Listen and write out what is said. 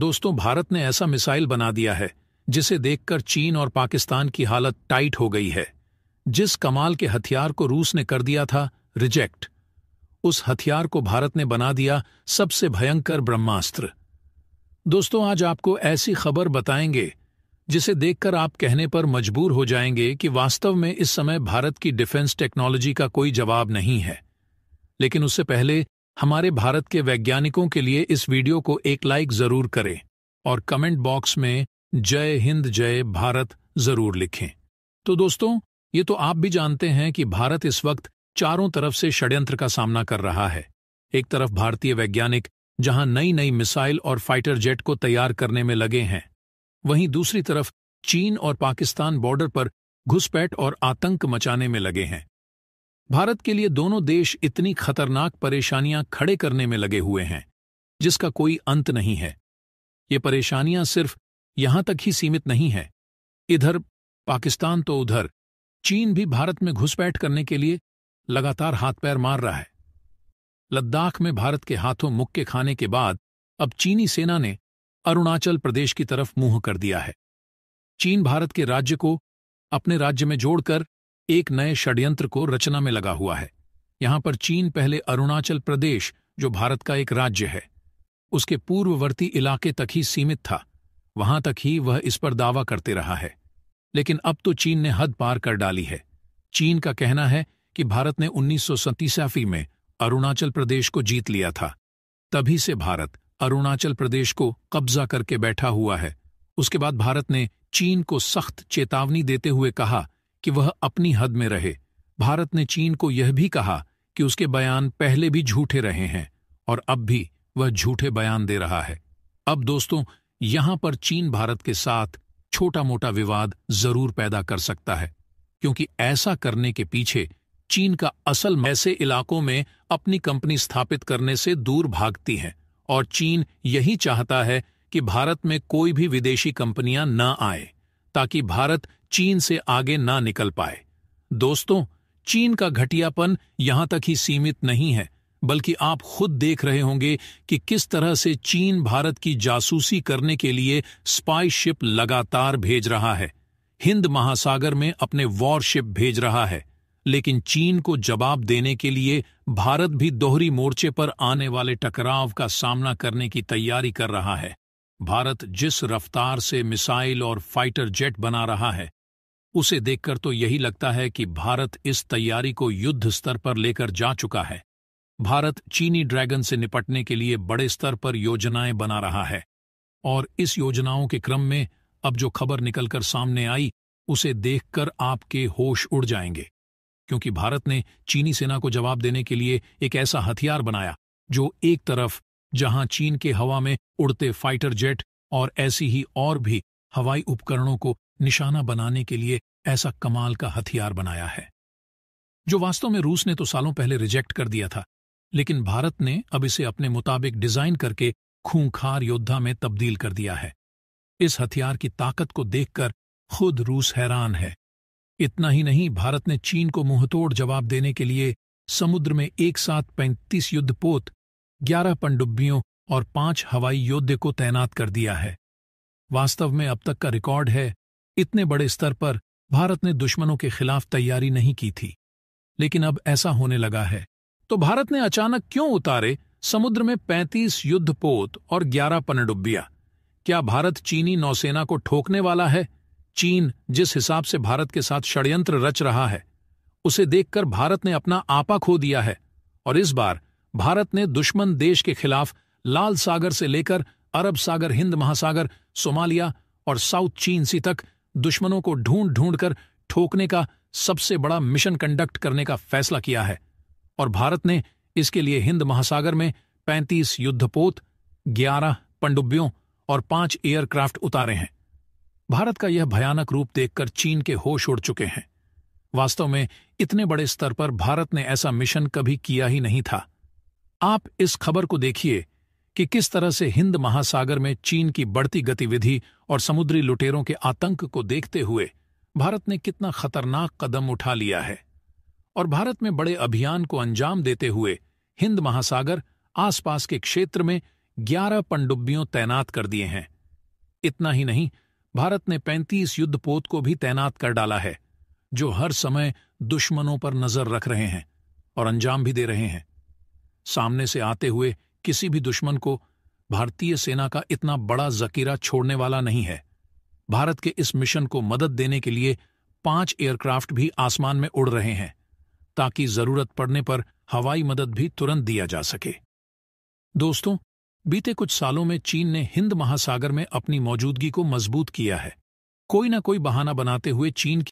दोस्तों भारत ने ऐसा मिसाइल बना दिया है जिसे देखकर चीन और पाकिस्तान की हालत टाइट हो गई है जिस कमाल के हथियार को रूस ने कर दिया था रिजेक्ट उस हथियार को भारत ने बना दिया सबसे भयंकर ब्रह्मास्त्र दोस्तों आज आपको ऐसी खबर बताएंगे जिसे देखकर आप कहने पर मजबूर हो जाएंगे कि वास्तव में इस समय भारत की डिफेंस टेक्नोलॉजी का कोई जवाब नहीं है लेकिन उससे पहले हमारे भारत के वैज्ञानिकों के लिए इस वीडियो को एक लाइक जरूर करें और कमेंट बॉक्स में जय हिंद जय भारत जरूर लिखें तो दोस्तों ये तो आप भी जानते हैं कि भारत इस वक्त चारों तरफ से षड्यंत्र का सामना कर रहा है एक तरफ भारतीय वैज्ञानिक जहां नई नई मिसाइल और फाइटर जेट को तैयार करने में लगे हैं वहीं दूसरी तरफ चीन और पाकिस्तान बॉर्डर पर घुसपैठ और आतंक मचाने में लगे हैं भारत के लिए दोनों देश इतनी खतरनाक परेशानियां खड़े करने में लगे हुए हैं जिसका कोई अंत नहीं है ये परेशानियां सिर्फ यहां तक ही सीमित नहीं है इधर पाकिस्तान तो उधर चीन भी भारत में घुसपैठ करने के लिए लगातार हाथ पैर मार रहा है लद्दाख में भारत के हाथों मुक्के खाने के बाद अब चीनी सेना ने अरुणाचल प्रदेश की तरफ मुंह कर दिया है चीन भारत के राज्य को अपने राज्य में जोड़कर एक नए षड्यंत्र को रचना में लगा हुआ है यहां पर चीन पहले अरुणाचल प्रदेश जो भारत का एक राज्य है उसके पूर्ववर्ती इलाके तक ही सीमित था वहां तक ही वह इस पर दावा करते रहा है लेकिन अब तो चीन ने हद पार कर डाली है चीन का कहना है कि भारत ने उन्नीस में अरुणाचल प्रदेश को जीत लिया था तभी से भारत अरुणाचल प्रदेश को कब्जा करके बैठा हुआ है उसके बाद भारत ने चीन को सख्त चेतावनी देते हुए कहा कि वह अपनी हद में रहे भारत ने चीन को यह भी कहा कि उसके बयान पहले भी झूठे रहे हैं और अब भी वह झूठे बयान दे रहा है अब दोस्तों यहां पर चीन भारत के साथ छोटा मोटा विवाद जरूर पैदा कर सकता है क्योंकि ऐसा करने के पीछे चीन का असल ऐसे इलाकों में अपनी कंपनी स्थापित करने से दूर भागती है और चीन यही चाहता है कि भारत में कोई भी विदेशी कंपनियां न आए ताकि भारत चीन से आगे ना निकल पाए दोस्तों चीन का घटियापन यहां तक ही सीमित नहीं है बल्कि आप खुद देख रहे होंगे कि किस तरह से चीन भारत की जासूसी करने के लिए स्पाई शिप लगातार भेज रहा है हिंद महासागर में अपने वॉरशिप भेज रहा है लेकिन चीन को जवाब देने के लिए भारत भी दोहरी मोर्चे पर आने वाले टकराव का सामना करने की तैयारी कर रहा है भारत जिस रफ्तार से मिसाइल और फाइटर जेट बना रहा है उसे देखकर तो यही लगता है कि भारत इस तैयारी को युद्ध स्तर पर लेकर जा चुका है भारत चीनी ड्रैगन से निपटने के लिए बड़े स्तर पर योजनाएं बना रहा है और इस योजनाओं के क्रम में अब जो खबर निकलकर सामने आई उसे देखकर आपके होश उड़ जाएंगे क्योंकि भारत ने चीनी सेना को जवाब देने के लिए एक ऐसा हथियार बनाया जो एक तरफ जहां चीन के हवा में उड़ते फाइटर जेट और ऐसी ही और भी हवाई उपकरणों को निशाना बनाने के लिए ऐसा कमाल का हथियार बनाया है जो वास्तव में रूस ने तो सालों पहले रिजेक्ट कर दिया था लेकिन भारत ने अब इसे अपने मुताबिक डिजाइन करके खूंखार योद्धा में तब्दील कर दिया है इस हथियार की ताकत को देखकर खुद रूस हैरान है इतना ही नहीं भारत ने चीन को मुंहतोड़ जवाब देने के लिए समुद्र में एक साथ पैंतीस युद्धपोत ग्यारह पनडुब्बियों और पांच हवाई योद्धे को तैनात कर दिया है वास्तव में अब तक का रिकॉर्ड है इतने बड़े स्तर पर भारत ने दुश्मनों के खिलाफ तैयारी नहीं की थी लेकिन अब ऐसा होने लगा है तो भारत ने अचानक क्यों उतारे समुद्र में 35 युद्धपोत और 11 पनडुब्बियां क्या भारत चीनी नौसेना को ठोकने वाला है चीन जिस हिसाब से भारत के साथ षड्यंत्र रच रहा है उसे देखकर भारत ने अपना आपा खो दिया है और इस बार भारत ने दुश्मन देश के खिलाफ लाल सागर से लेकर अरब सागर हिंद महासागर सोमालिया और साउथ चीन सी तक दुश्मनों को ढूंढ ढूंढ कर ठोकने का सबसे बड़ा मिशन कंडक्ट करने का फैसला किया है और भारत ने इसके लिए हिंद महासागर में 35 युद्धपोत 11 पंडुब्बियों और पांच एयरक्राफ्ट उतारे हैं भारत का यह भयानक रूप देखकर चीन के होश उड़ चुके हैं वास्तव में इतने बड़े स्तर पर भारत ने ऐसा मिशन कभी किया ही नहीं था आप इस खबर को देखिए कि किस तरह से हिंद महासागर में चीन की बढ़ती गतिविधि और समुद्री लुटेरों के आतंक को देखते हुए भारत ने कितना खतरनाक कदम उठा लिया है और भारत में बड़े अभियान को अंजाम देते हुए हिंद महासागर आसपास के क्षेत्र में 11 पनडुब्बियों तैनात कर दिए हैं इतना ही नहीं भारत ने 35 युद्धपोत को भी तैनात कर डाला है जो हर समय दुश्मनों पर नजर रख रहे हैं और अंजाम भी दे रहे हैं सामने से आते हुए किसी भी दुश्मन को भारतीय सेना का इतना बड़ा जकीरा छोड़ने वाला नहीं है भारत के इस मिशन को मदद देने के लिए पांच एयरक्राफ्ट भी आसमान में उड़ रहे हैं ताकि जरूरत पड़ने पर हवाई मदद भी तुरंत दिया जा सके दोस्तों बीते कुछ सालों में चीन ने हिंद महासागर में अपनी मौजूदगी को मजबूत किया है कोई ना कोई बहाना बनाते हुए चीन